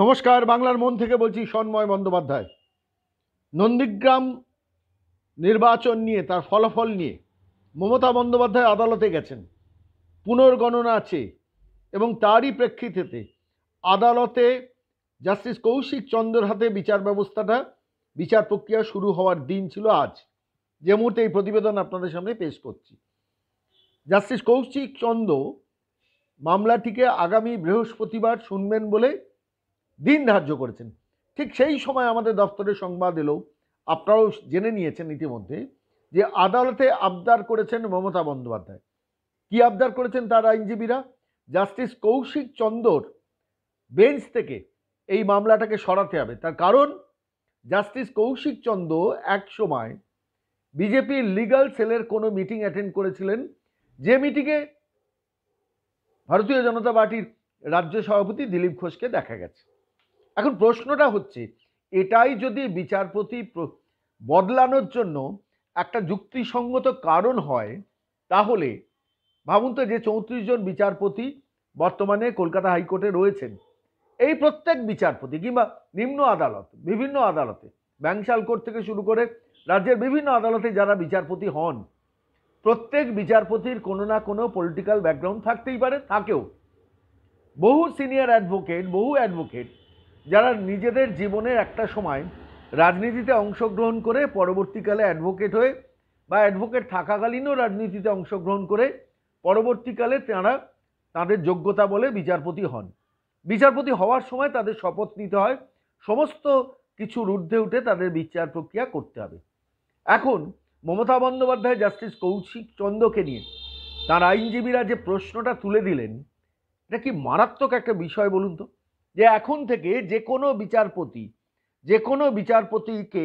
নমস্কার বাংলার মন থেকে বলছি সন্ময় বন্দ্যোপাধ্যায় নন্দীগ্রাম নির্বাচন নিয়ে তার ফলাফল নিয়ে মমতা বন্দ্যোপাধ্যায় আদালতে গেছেন পুনর্গণনা আছে এবং তারই প্রেক্ষিতেতে আদালতে জাস্টিস কৌশিক চন্দ্রের হাতে বিচার ব্যবস্থাটা বিচার প্রক্রিয়া শুরু হওয়ার দিন ছিল আজ যে মুহূর্তে এই প্রতিবেদন আপনাদের সামনে পেশ করছি জাস্টিস কৌশিক চন্দ্র মামলাটিকে আগামী বৃহস্পতিবার শুনবেন বলে দিন ধার্য করেছেন ঠিক সেই সময় আমাদের দপ্তরের সংবাদ এলো আপনারাও জেনে নিয়েছেন ইতিমধ্যে যে আদালতে আবদার করেছেন মমতা বন্দ্যোপাধ্যায় কি আবদার করেছেন তার আইনজীবীরা জাস্টিস কৌশিক চন্দর বেঞ্চ থেকে এই মামলাটাকে সরাতে হবে তার কারণ জাস্টিস কৌশিক চন্দ এক সময় বিজেপির লিগাল সেলের কোনো মিটিং অ্যাটেন্ড করেছিলেন যে মিটিংয়ে ভারতীয় জনতা পার্টির রাজ্য সভাপতি দিলীপ ঘোষকে দেখা গেছে এখন প্রশ্নটা হচ্ছে এটাই যদি বিচারপতি বদলানোর জন্য একটা যুক্তিসঙ্গত কারণ হয় তাহলে ভাবুন তো যে চৌত্রিশ জন বিচারপতি বর্তমানে কলকাতা হাইকোর্টে রয়েছেন এই প্রত্যেক বিচারপতি কিংবা নিম্ন আদালত বিভিন্ন আদালতে ব্যাংশাল কোর্ট থেকে শুরু করে রাজ্যের বিভিন্ন আদালতে যারা বিচারপতি হন প্রত্যেক বিচারপতির কোনো না কোনো পলিটিক্যাল ব্যাকগ্রাউন্ড থাকতেই পারে থাকেও বহু সিনিয়র অ্যাডভোকেট বহু অ্যাডভোকেট যারা নিজেদের জীবনের একটা সময় রাজনীতিতে অংশগ্রহণ করে পরবর্তীকালে অ্যাডভোকেট হয়ে বা অ্যাডভোকেট থাকাকালীনও রাজনীতিতে অংশগ্রহণ করে পরবর্তীকালে তারা তাদের যোগ্যতা বলে বিচারপতি হন বিচারপতি হওয়ার সময় তাদের শপথ নিতে হয় সমস্ত কিছু রুদ্ধে উঠে তাদের বিচার প্রক্রিয়া করতে হবে এখন মমতা বন্দ্যোপাধ্যায় জাস্টিস কৌশিক চন্দ্রকে নিয়ে তার আইনজীবীরা যে প্রশ্নটা তুলে দিলেন এটা কি মারাত্মক একটা বিষয় বলুন তো যে এখন থেকে যে কোনো বিচারপতি যে কোনো বিচারপতিকে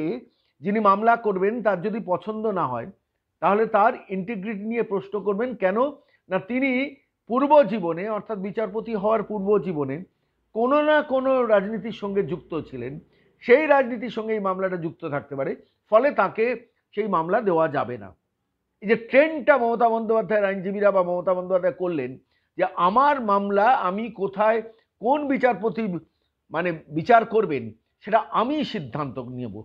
যিনি মামলা করবেন তার যদি পছন্দ না হয় তাহলে তার ইন্টিগ্রিটি নিয়ে প্রশ্ন করবেন কেন না তিনি পূর্ব জীবনে অর্থাৎ বিচারপতি হওয়ার পূর্ব জীবনে কোনো না কোনো রাজনীতির সঙ্গে যুক্ত ছিলেন সেই রাজনীতির সঙ্গে এই মামলাটা যুক্ত থাকতে পারে ফলে তাকে সেই মামলা দেওয়া যাবে না এই যে ট্রেন্ডটা মমতা বন্দ্যোপাধ্যায়ের আইনজীবীরা বা মমতা বন্দ্যোপাধ্যায় করলেন যে আমার মামলা আমি কোথায় কোন বিচারপতি মানে বিচার করবেন সেটা আমি সিদ্ধান্ত নেব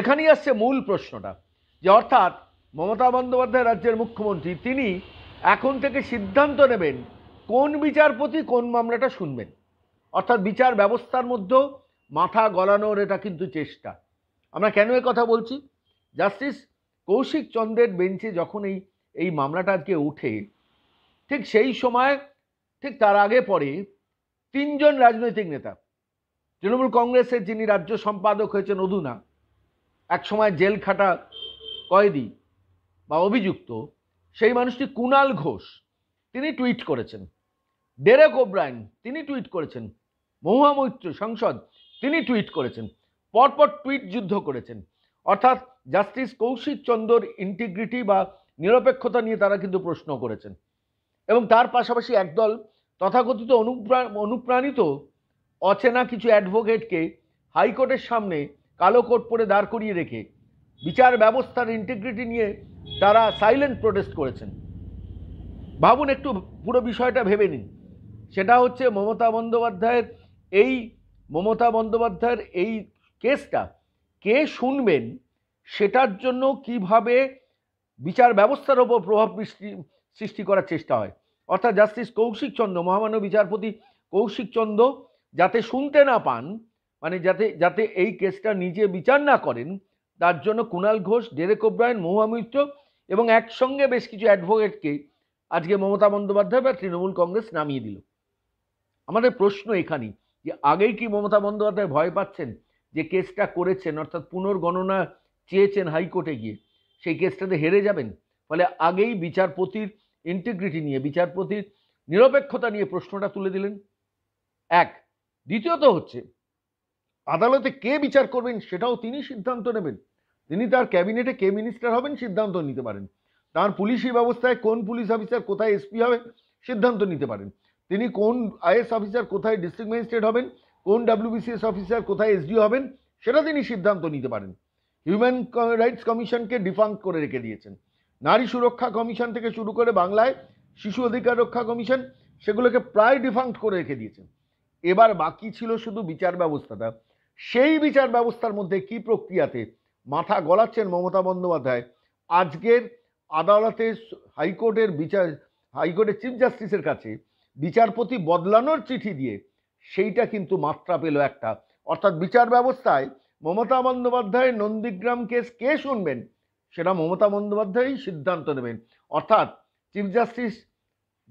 এখানেই আসছে মূল প্রশ্নটা যে অর্থাৎ মমতা বন্দ্যোপাধ্যায় রাজ্যের মুখ্যমন্ত্রী তিনি এখন থেকে সিদ্ধান্ত নেবেন কোন বিচারপতি কোন মামলাটা শুনবেন অর্থাৎ বিচার ব্যবস্থার মধ্যেও মাথা গলানোর এটা কিন্তু চেষ্টা আমরা কেন এ কথা বলছি জাস্টিস কৌশিক চন্দ্রের বেঞ্চে যখন এই এই মামলাটা আজকে উঠে ঠিক সেই সময় ঠিক তার আগে পরে তিনজন রাজনৈতিক নেতা তৃণমূল কংগ্রেসের যিনি রাজ্য সম্পাদক হয়েছেন অধুনা একসময় জেল খাটা কয়েদি বা অভিযুক্ত সেই মানুষটি কুণাল ঘোষ তিনি টুইট করেছেন ডেরেক ওব্রায়ন তিনি টুইট করেছেন মহুয়া মৈত্র সংসদ তিনি টুইট করেছেন পরপর টুইট যুদ্ধ করেছেন অর্থাৎ জাস্টিস কৌশিক চন্দর ইন্টিগ্রিটি বা নিরপেক্ষতা নিয়ে তারা কিন্তু প্রশ্ন করেছেন এবং তার পাশাপাশি একদল তথাকথিত অনুপ্রাণিত অচেনা কিছু অ্যাডভোকেটকে হাইকোর্টের সামনে কালো কোট পরে দাঁড় করিয়ে রেখে বিচার ব্যবস্থার ইন্টিগ্রিটি নিয়ে তারা সাইলেন্ট প্রোটেস্ট করেছেন ভাবুন একটু পুরো বিষয়টা ভেবে নিন সেটা হচ্ছে মমতা বন্দ্যোপাধ্যায়ের এই মমতা বন্দ্যোপাধ্যায়ের এই কেসটা কে শুনবেন সেটার জন্য কিভাবে বিচার ব্যবস্থার ওপর প্রভাব সৃষ্টি করার চেষ্টা হয় অর্থাৎ জাস্টিস কৌশিক চন্দ্র মহামান্য বিচারপতি কৌশিক চন্দ্র যাতে শুনতে না পান মানে যাতে যাতে এই কেসটা নিজে বিচার না করেন তার জন্য কুণাল ঘোষ ডেরেক ওব্রায়ন মহুয়া মিত্র এবং একসঙ্গে বেশ কিছু অ্যাডভোকেটকে আজকে মমতা বন্দ্যোপাধ্যায় বা তৃণমূল কংগ্রেস নামিয়ে দিল আমাদের প্রশ্ন এখানেই যে আগেই কি মমতা বন্দ্যোপাধ্যায় ভয় পাচ্ছেন যে কেসটা করেছেন অর্থাৎ পুনর্গণনা চেয়েছেন হাইকোর্টে গিয়ে সেই কেসটাতে হেরে যাবেন ফলে আগেই বিচারপতির ইন্টিগ্রিটি নিয়ে বিচারপতির নিরপেক্ষতা নিয়ে প্রশ্নটা তুলে দিলেন এক দ্বিতীয়ত হচ্ছে আদালতে কে বিচার করবেন সেটাও তিনি সিদ্ধান্ত নেবেন তিনি তার ক্যাবিনেটে কে মিনিস্টার হবেন সিদ্ধান্ত নিতে পারেন তার পুলিশি ব্যবস্থায় কোন পুলিশ অফিসার কোথায় এসপি হবে সিদ্ধান্ত নিতে পারেন তিনি কোন আইএস অফিসার কোথায় ডিস্ট্রিক্ট ম্যাজিস্ট্রেট হবেন কোন ডাব্লিউবিসিএস অফিসার কোথায় এসডি হবেন সেটা তিনি সিদ্ধান্ত নিতে পারেন হিউম্যান রাইটস কমিশনকে ডিফাঙ্ক করে রেখে দিয়েছেন নারী সুরক্ষা কমিশন থেকে শুরু করে বাংলায় শিশু অধিকার রক্ষা কমিশন সেগুলোকে প্রায় ডিফাঙ্ক করে রেখে দিয়েছে এবার বাকি ছিল শুধু বিচার ব্যবস্থাটা সেই বিচার ব্যবস্থার মধ্যে কি প্রক্রিয়াতে মাথা গলাচ্ছেন মমতা বন্দ্যোপাধ্যায় আজকের আদালতে হাইকোর্টের বিচার হাইকোর্টের চিফ জাস্টিসের কাছে বিচারপতি বদলানোর চিঠি দিয়ে সেইটা কিন্তু মাত্রা পেল একটা অর্থাৎ বিচার ব্যবস্থায় মমতা বন্দ্যোপাধ্যায় নন্দীগ্রাম কেস কে শুনবেন সেটা মমতা বন্দ্যোপাধ্যায়ই সিদ্ধান্ত নেবেন অর্থাৎ চিফ জাস্টিস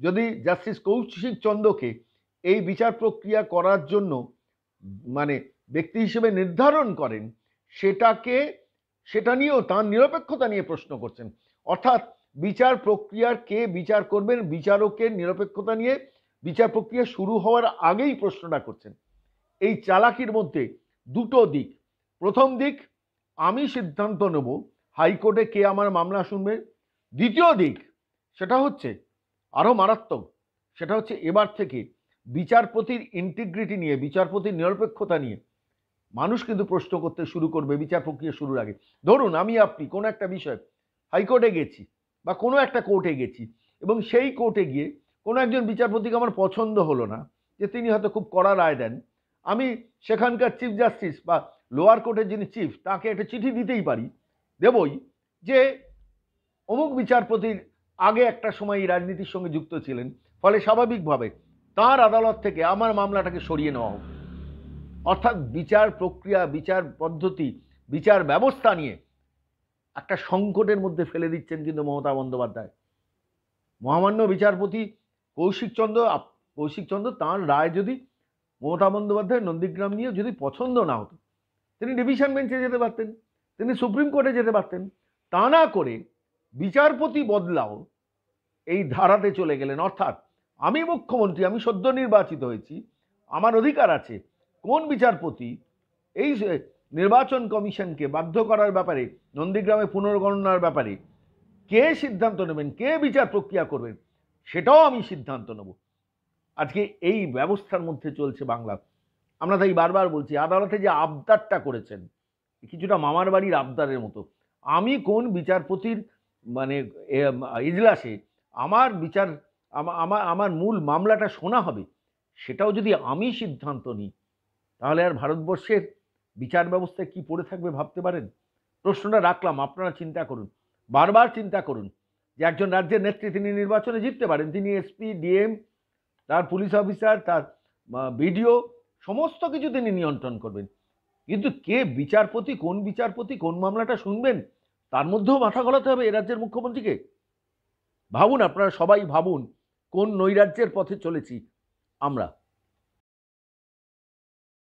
যদি জাস্টিস কৌশিক চন্দ্রকে এই বিচার প্রক্রিয়া করার জন্য মানে ব্যক্তি হিসেবে নির্ধারণ করেন সেটাকে সেটা নিয়েও তার নিরপেক্ষতা নিয়ে প্রশ্ন করছেন অর্থাৎ বিচার প্রক্রিয়ার কে বিচার করবেন বিচারকের নিরপেক্ষতা নিয়ে বিচার প্রক্রিয়া শুরু হওয়ার আগেই প্রশ্নটা করছেন এই চালাকির মধ্যে দুটো দিক প্রথম দিক আমি সিদ্ধান্ত নেব হাইকোর্টে কে আমার মামলা শুনবে দ্বিতীয় দিক সেটা হচ্ছে আরও মারাত্মক সেটা হচ্ছে এবার থেকে বিচারপতির ইন্টিগ্রিটি নিয়ে বিচারপতির নিরপেক্ষতা নিয়ে মানুষ কিন্তু প্রশ্ন করতে শুরু করবে বিচার প্রক্রিয়া শুরুর আগে ধরুন আমি আপনি কোনো একটা বিষয় হাইকোর্টে গেছি বা কোনো একটা কোর্টে গেছি এবং সেই কোর্টে গিয়ে কোনো একজন বিচারপতিকে আমার পছন্দ হলো না যে তিনি হয়তো খুব কড়া রায় দেন আমি সেখানকার চিফ জাস্টিস বা লোয়ার কোর্টের যিনি চিফ তাকে একটা চিঠি দিতেই পারি দেবই যে অমুক বিচারপতির আগে একটা সময় এই রাজনীতির সঙ্গে যুক্ত ছিলেন ফলে স্বাভাবিকভাবে তার আদালত থেকে আমার মামলাটাকে সরিয়ে নেওয়া হোক অর্থাৎ বিচার প্রক্রিয়া বিচার পদ্ধতি বিচার ব্যবস্থা নিয়ে একটা সংকটের মধ্যে ফেলে দিচ্ছেন কিন্তু মমতা বন্দ্যোপাধ্যায় মহামান্য বিচারপতি কৌশিকচন্দ্র কৌশিকচন্দ্র তাঁর রায় যদি মমতা বন্দ্যোপাধ্যায় নন্দীগ্রাম নিয়ে যদি পছন্দ না হতো তিনি ডিভিশন বেঞ্চে যেতে পারতেন তিনি সুপ্রিম কোর্টে যেতে পারতেন তা না করে বিচারপতি বদলাও এই ধারাতে চলে গেলেন অর্থাৎ আমি মুখ্যমন্ত্রী আমি সদ্য নির্বাচিত হয়েছি আমার অধিকার আছে কোন বিচারপতি এই নির্বাচন কমিশনকে বাধ্য করার ব্যাপারে নন্দীগ্রামে পুনর্গণনার ব্যাপারে কে সিদ্ধান্ত নেবেন কে বিচার প্রক্রিয়া করবেন সেটাও আমি সিদ্ধান্ত নেব আজকে এই ব্যবস্থার মধ্যে চলছে বাংলা আমরা তাই বারবার বলছি আদালতে যে আবদারটা করেছেন কিছুটা মামার বাড়ির আবদারের মতো আমি কোন বিচারপতির মানে ইজলাসে আমার বিচার আমার আমার মূল মামলাটা শোনা হবে সেটাও যদি আমি সিদ্ধান্ত নিই তাহলে আর ভারতবর্ষের বিচার ব্যবস্থায় কি পড়ে থাকবে ভাবতে পারেন প্রশ্নটা রাখলাম আপনারা চিন্তা করুন বারবার চিন্তা করুন যে একজন রাজ্যের নেত্রী তিনি নির্বাচনে জিততে পারেন তিনি এসপি ডিএম তার পুলিশ অফিসার তার বিডিও সমস্ত কিছু তিনি নিয়ন্ত্রণ করবেন কিন্তু কে বিচারপতি কোন বিচারপতি কোন মামলাটা শুনবেন তার মধ্যেও মাথা গলাতে হবে এ রাজ্যের মুখ্যমন্ত্রীকে ভাবুন আপনারা সবাই ভাবুন কোন নৈরাজ্যের পথে চলেছি আমরা